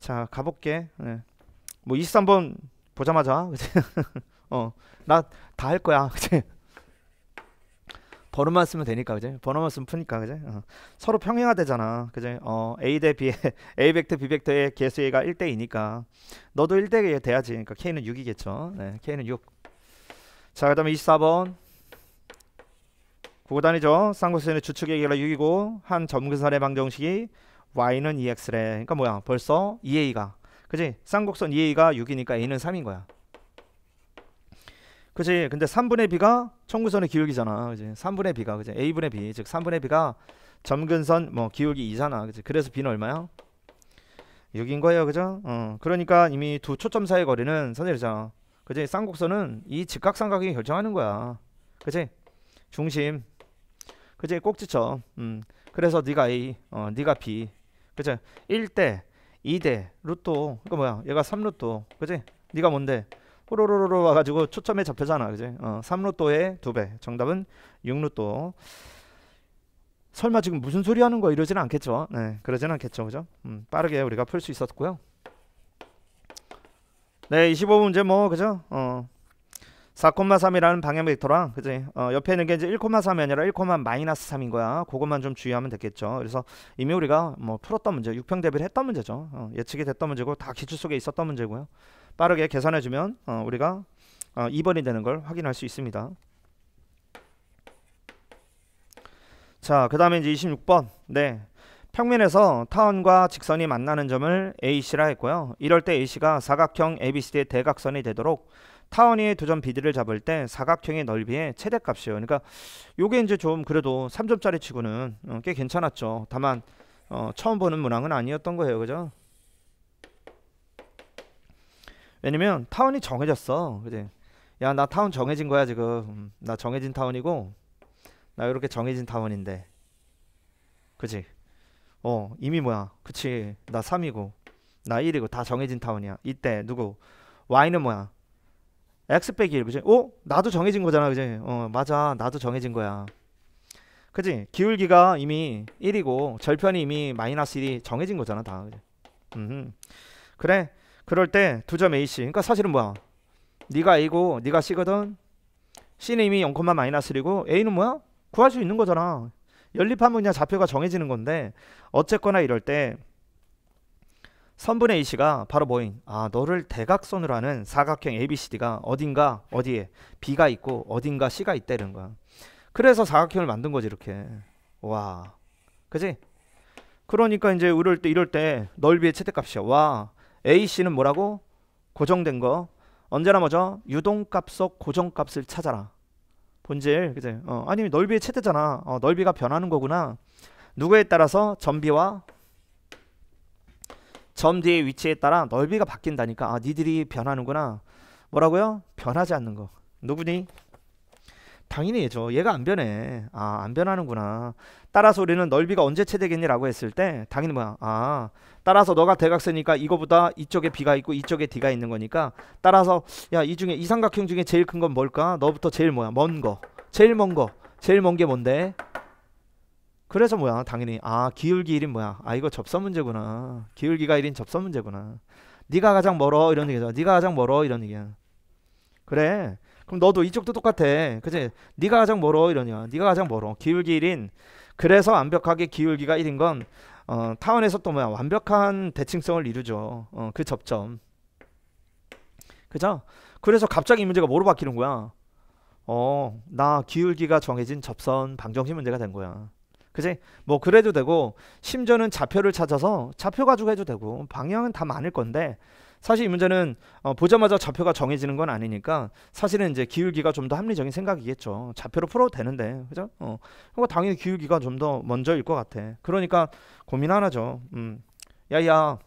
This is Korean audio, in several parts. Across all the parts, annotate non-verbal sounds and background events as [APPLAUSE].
자 가볼게 네. 뭐 23번 보자마자 [LAUGHS] 어나 다 할 거야 [LAUGHS] 그치 번호만 쓰면 되니까 그제 번호만 쓰면 푸니까 그제 어. 서로 평행화되잖아 그제 어 a 대 b [LAUGHS] a 벡터 b 벡터의 개수가 1대 2니까 너도 1대 돼야지 그러니까 k는 6이겠죠 네 k는 6자 그다음에 24번 구구단이죠 쌍코스는 주축의 길이가 6이고 한 점근선의 방정식이 y는 2x래. E 그러니까 뭐야? 벌써 2a가. E 그지? 쌍곡선 2a가 e 6이니까 a는 3인 거야. 그지? 근데 3분의 b가 청구선의 기울기잖아. 그지? 3분의 b가 그지? a분의 b. 즉 3분의 b가 점근선 뭐 기울기 2잖아. 그지? 그래서 b는 얼마야? 6인 거예요. 그죠? 어. 그러니까 이미 두 초점 사이의 거리는 선생님이잖아. 그지? 쌍곡선은 이 직각삼각이 결정하는 거야. 그지? 중심. 그지? 꼭지점. 음. 그래서 네가 A, 어, 네가 B, 그죠? 1대, 2대, 루토. 그 뭐야? 얘가 3루토. 그지? 네가 뭔데? 호로로로 로 와가지고 초점에 잡혀잖아. 그지? 어, 3루토의 2배. 정답은 6루토. 설마 지금 무슨 소리 하는 거야? 이러진 않겠죠? 네, 그러진 않겠죠. 그죠? 음, 빠르게 우리가 풀 수 있었고요. 네, 2 5 문제 뭐, 그죠? 어. 4,3이라는 방향 벡터랑 그지 어, 옆에 있는 게 이제 1,3이 아니라 1, 마이너스 3인 거야. 그것만 좀 주의하면 되겠죠 그래서 이미 우리가 뭐 풀었던 문제, 육평 대비를 했던 문제죠. 어, 예측이 됐던 문제고 다 기출 속에 있었던 문제고요. 빠르게 계산해 주면 어, 우리가 어, 2번이 되는 걸 확인할 수 있습니다. 자, 그다음에 이제 26번. 네. 평면에서 타원과 직선이 만나는 점을 AC라 했고요. 이럴 때 AC가 사각형 ABCD의 대각선이 되도록 타원이 의 두점 비드를 잡을 때 사각형의 넓이의 최대값이에요. 그러니까 요게 이제 좀 그래도 3점짜리 치고는 어, 꽤 괜찮았죠. 다만 어, 처음 보는 문항은 아니었던 거예요. 그죠? 왜냐면 타원이 정해졌어. 그지? 야, 나 타운 정해진 거야, 지금. 음, 나 정해진 타운이고 나 이렇게 정해진 타운인데. 그지? 어, 이미 뭐야? 그치. 나 3이고 나 1이고 다 정해진 타운이야. 이때 누구? Y는 뭐야? x 빼기 1 그지? 오 어? 나도 정해진 거잖아 그지? 어 맞아 나도 정해진 거야 그지? 기울기가 이미 1이고 절편이 이미 마이너스 1이 정해진 거잖아 다 그지? 음 그래 그럴 때 두 점 AC 그니까 사실은 뭐야 네가 A고 네가 C거든 C는 이미 0, 마이너스 1이고 A는 뭐야? 구할 수 있는 거잖아 연립하면 그냥 좌표가 정해지는 건데 어쨌거나 이럴 때 선분 의 A씨가 바로 뭐인? 아, 너를 대각선으로 하는 사각형 ABCD가 어딘가 어디에 B가 있고 어딘가 C가 있다는 거야. 그래서 사각형을 만든 거지 이렇게. 와. 그지? 그러니까 이제 이럴 때 이럴 때 넓이의 최대값이야. 와. A씨는 뭐라고? 고정된 거. 언제나 뭐죠? 유동값 속 고정값을 찾아라. 본질. 그지? 어, 아니면 넓이의 최대잖아. 어, 넓이가 변하는 거구나. 누구에 따라서 전비와 점 뒤의 위치에 따라 넓이가 바뀐다니까 아 니들이 변하는구나 뭐라고요? 변하지 않는 거 누구니? 당연히 얘죠 얘가 안 변해 아안 변하는구나 따라서 우리는 넓이가 언제 최대겠니 라고 했을 때 당연히 뭐야 아 따라서 너가 대각선이니까 이거보다 이쪽에 비가 있고 이쪽에 d가 있는 거니까 따라서 야이 중에 이 삼각형 중에 제일 큰 건 뭘까 너부터 제일 뭐야 먼거 제일 먼거 제일 먼 게 뭔데 그래서 뭐야 당연히 아 기울기 1인 뭐야 아 이거 접선 문제구나 기울기가 1인 접선 문제구나 네가 가장 멀어 이런 얘기잖아 네가 가장 멀어 이런 얘기야 그래 그럼 너도 이쪽도 똑같아 그치 네가 가장 멀어 이러냐 네가 가장 멀어 기울기 1인 그래서 완벽하게 기울기가 1인 건 어, 타원에서 또 뭐야 완벽한 대칭성을 이루죠 어, 그 접점 그죠 그래서 갑자기 이 문제가 뭐로 바뀌는 거야 어 나 기울기가 정해진 접선 방정식 문제가 된 거야 그지? 뭐 그래도 되고 심지어는 좌표를 찾아서 좌표 가지고 해도 되고 방향은 다 많을 건데 사실 이 문제는 어, 보자마자 좌표가 정해지는 건 아니니까 사실은 이제 기울기가 좀 더 합리적인 생각이겠죠. 좌표로 풀어도 되는데 그죠? 어, 그러 당연히 기울기가 좀 더 먼저일 것 같아. 그러니까 고민 하나죠. 음, 야야,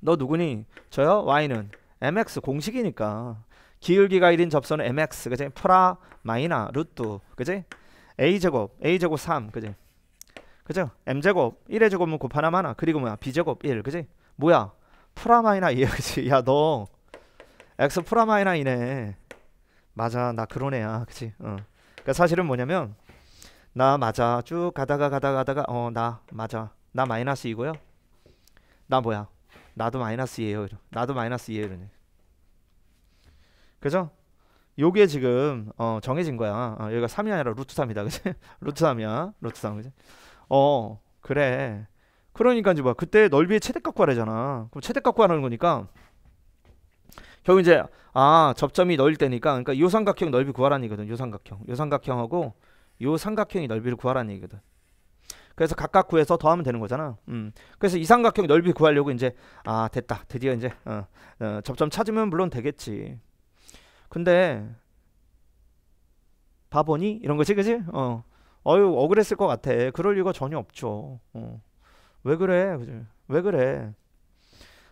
너 누구니? 저요? Y는 mx 공식이니까 기울기가 1인 접선은 mx 그지? 프라 마이나 루트 그지? a제곱, a제곱 3, 그지? 그죠? m제곱, 1의 제곱은 곱하나 마나, 그리고 뭐야? b제곱 1, 그지? 뭐야? 프라마이나 2야, [LAUGHS] 그지? 야, 너 x 프라마이나 2네. 맞아, 나 그런 애야, 그지? 어. 그러니까 사실은 뭐냐면 나 맞아, 쭉 가다가 가다가 가다가 어, 나 맞아, 나 마이너스 이고요. 나 뭐야? 나도 마이너스 2에요 나도 마이너스 2에요 이러네. 그죠? 요게 지금 어, 정해진 거야. 어, 여기가 3이 아니라 루트 3이다. 그치? [LAUGHS] 루트 3이야. 루트 3. 그치? 어, 그래. 그러니까 이제 뭐야. 그때 넓이의 최대값 구하래잖아. 그럼 최대값 구하는 거니까 결국 이제 아, 접점이 넓을 때니까 그러니까 요 삼각형 넓이 구하라는 얘기거든. 요 삼각형. 요 삼각형하고 요 삼각형이 넓이를 구하라는 얘기거든. 그래서 각각 구해서 더하면 되는 거잖아. 음. 그래서 이 삼각형 넓이 구하려고 이제 아, 됐다. 드디어 이제 어, 어, 접점 찾으면 물론 되겠지. 근데 바보니 이런 거지 그지? 어. 어유 억울했을 것 같아. 그럴 이유가 전혀 없죠. 어. 왜 그래? 그지? 왜 그래?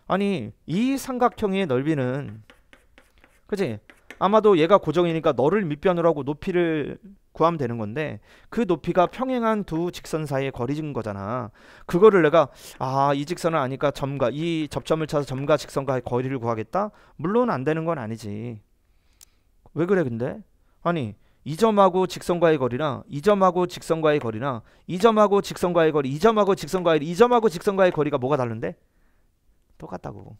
아니 이 삼각형의 넓이는 그지? 아마도 얘가 고정이니까 너를 밑변으로 하고 높이를 구하면 되는 건데 그 높이가 평행한 두 직선 사이의 거리인 거잖아. 그거를 내가 아 이직선은 아니까 점과 이 접점을 찾아서 점과 직선과의 거리를 구하겠다? 물론 안 되는 건 아니지. 왜 그래 근데? 아니 이점하고 직선과의 거리나 이점하고 직선과의 거리나 이점하고 직선과의 거리 이점하고 직선과의 이점하고 직선과의 거리가 뭐가 다른데? 똑같다고.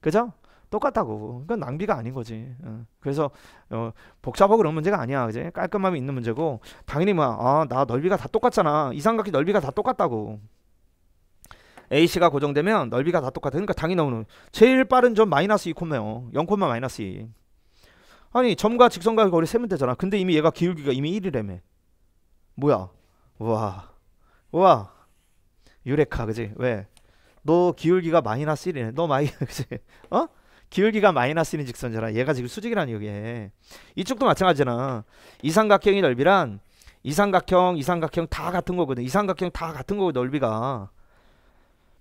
그죠? 똑같다고. 그건 낭비가 아닌 거지. 어. 그래서 어, 복잡하고 그런 문제가 아니야. 이제 깔끔함이 있는 문제고 당연히 뭐아나 넓이가 다 똑같잖아. 이삼각기 넓이가 다 똑같다고. a 씨가 고정되면 넓이가 다 똑같아. 그러니까 당이 나오는 제일 빠른 점 마이너스 2코메요. 0코마 마이너스 2. 아니 점과 직선과 거리 세면 되잖아. 근데 이미 얘가 기울기가 이미 1이라매 뭐야? 우 와. 우 와. 유레카 그지? 왜? 너 기울기가 마이너스 1이네. 너 마이 [LAUGHS] 그지? 어? 기울기가 마이너스 1인 직선이잖아. 얘가 지금 수직이라는 얘기해. 이쪽도 마찬가지잖아. 이삼각형이 넓이란 이삼각형, 이삼각형 다 같은 거거든. 이삼각형 다 같은 거고 넓이가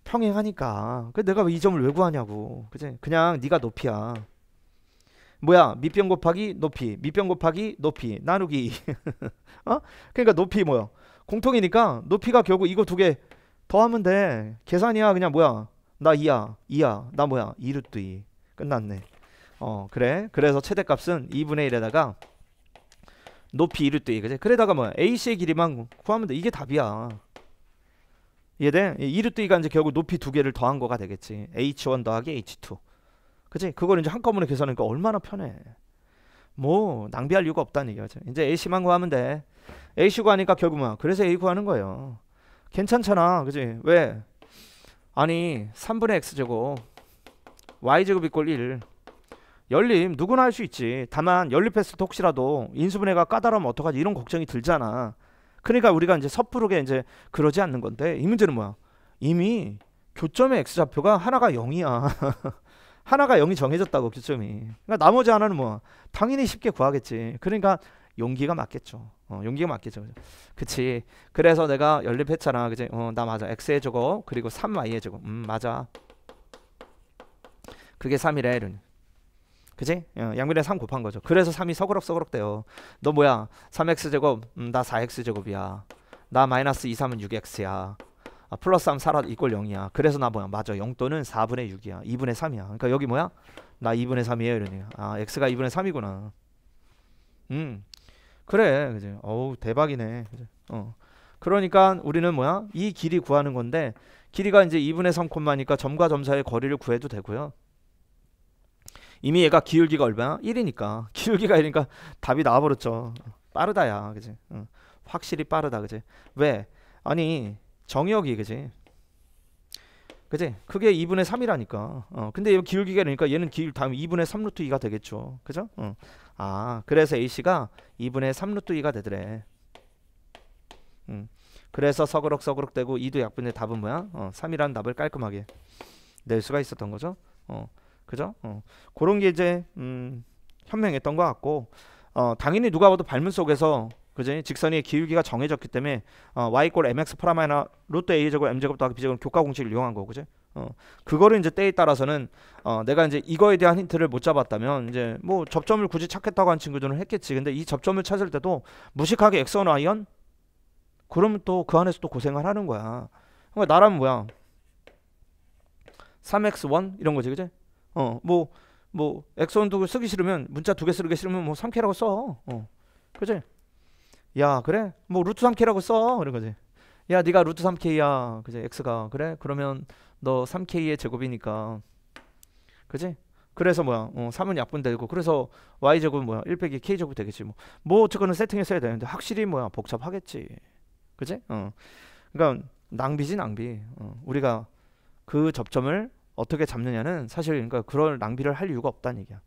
평행하니까. 그 내가 왜이 점을 왜 구하냐고. 그지? 그냥 네가 높이야. 뭐야 밑변 곱하기 높이 밑변 곱하기 높이 나누기 [LAUGHS] 어? 그러니까 높이 뭐야 공통이니까 높이가 결국 이거 두 개 더하면 돼 계산이야 그냥 뭐야 나 2야 2야 나 뭐야 2루트 2 끝났네 어 그래 그래서 최대값은 2분의 1에다가 높이 2루트 2 그지 그래다가 뭐야 AC의 길이만 구하면 돼 이게 답이야 이해돼? 2루트 2가 이제 결국 높이 두 개를 더한 거가 되겠지 H1 더하기 H2 그치? 그걸 이제 한꺼번에 계산하니까 얼마나 편해. 뭐 낭비할 이유가 없다는 얘기죠. 이제 A씨만 구하면 돼. A씨 구하니까 결국 막 아, 그래서 A 구하는 거예요. 괜찮잖아. 그치 왜? 아니 3분의 X제곱 Y제곱 이꼴 1 열림, 누구나 할 수 있지. 다만 연립했을 때 혹시라도 인수분해가 까다로우면 어떡하지 이런 걱정이 들잖아. 그러니까 우리가 이제 섣부르게 이제 그러지 않는 건데 이 문제는 뭐야? 이미 교점의 X좌표가 하나가 0이야. [LAUGHS] 하나가 0이 정해졌다고 기점이. 그러니까 나머지 하나는 뭐 당연히 쉽게 구하겠지. 그러니까 용기가 맞겠죠. 어, 용기가 맞겠죠. 그죠? 그치. 그래서 내가 연립했잖아. 그지? 어, 나 맞아. x의 제곱 그리고 3 y 에 제곱. 음, 맞아. 그게 3이래. 이런. 그지? 어, 양변에 3 곱한 거죠. 그래서 3이 서그럭서그럭 돼요. 너 뭐야? 3x 제곱. 음, 나 4x 제곱이야. 나 마이너스 2, 3은 6x야. 아, 플러스 3 사라 이꼴 0이야. 그래서 나 뭐야? 맞아. 0또는 4분의 6이야. 2분의 3이야. 그러니까 여기 뭐야? 나 2분의 3이에요. 이러네요. 아, x가 2분의 3이구나. 음. 그래. 그지? 어우, 대박이네. 그치? 어. 그러니까 우리는 뭐야? 이 길이 구하는 건데 길이가 이제 2분의 3 콤마니까 점과 점 사이의 거리를 구해도 되고요. 이미 얘가 기울기가 얼마야? 1이니까 [LAUGHS] 기울기가 1이니까 답이 나와버렸죠. 빠르다야, 그지? 응. 확실히 빠르다, 그지? 왜? 아니 정역이 그지? 그지? 그게 2분의 3이라니까. 어, 근데 얘 기울기가 되니까 얘는 기울 다음 2분의 3 루트 2가 되겠죠. 그죠? 어. 아, 그래서 A씨가 2분의 3 루트 2가 되더래. 음. 그래서 서그럭 서그럭 되고 2도 약분의 답은 뭐야? 어, 3이라는 답을 깔끔하게 낼 수가 있었던 거죠. 어, 그죠? 어, 그런 게 이제 음, 현명했던 것 같고 어, 당연히 누가 봐도 발문 속에서 그지? 직선의 기울기가 정해졌기 때문에 어, y 골 mx 프라마이너 루트 a 제곱 m 제곱 더하기 b 제곱 교과 공식을 이용한 거고, 그지? 어, 그거를 이제 때에 따라서는 어, 내가 이제 이거에 대한 힌트를 못 잡았다면 이제 뭐 접점을 굳이 찾겠다고 한 친구들은 했겠지. 근데 이 접점을 찾을 때도 무식하게 x1 y연 그러면 또 그 안에서 또 고생을 하는 거야. 그러니까 나라면 뭐야? 3x1 이런 거지, 그지? 어, 뭐뭐 소 뭐, x 두도 쓰기 싫으면 문자 두 개 쓰기 싫으면 뭐 3k라고 써. 어. 그지? 야 그래 뭐 루트 3k라고 써 그런 거지 야 네가 루트 3k야 그지 x가 그래 그러면 너 3k의 제곱이니까 그지 그래서 뭐야 어, 3은 약분 되고 그래서 y 제곱은 뭐야 1 빼기 k 제곱 되겠지 뭐뭐 뭐 어쨌거나 세팅했어야 되는데 확실히 뭐야 복잡하겠지 그지 어 그러니까 낭비지 낭비 어, 우리가 그 접점을 어떻게 잡느냐는 사실 그러니까 그런 낭비를 할 이유가 없다는 얘기야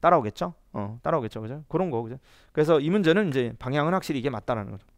따라오겠죠? 어, 따라오겠죠. 그죠? 그런 거. 그죠? 그래서 이 문제는 이제 방향은 확실히 이게 맞다라는 거죠.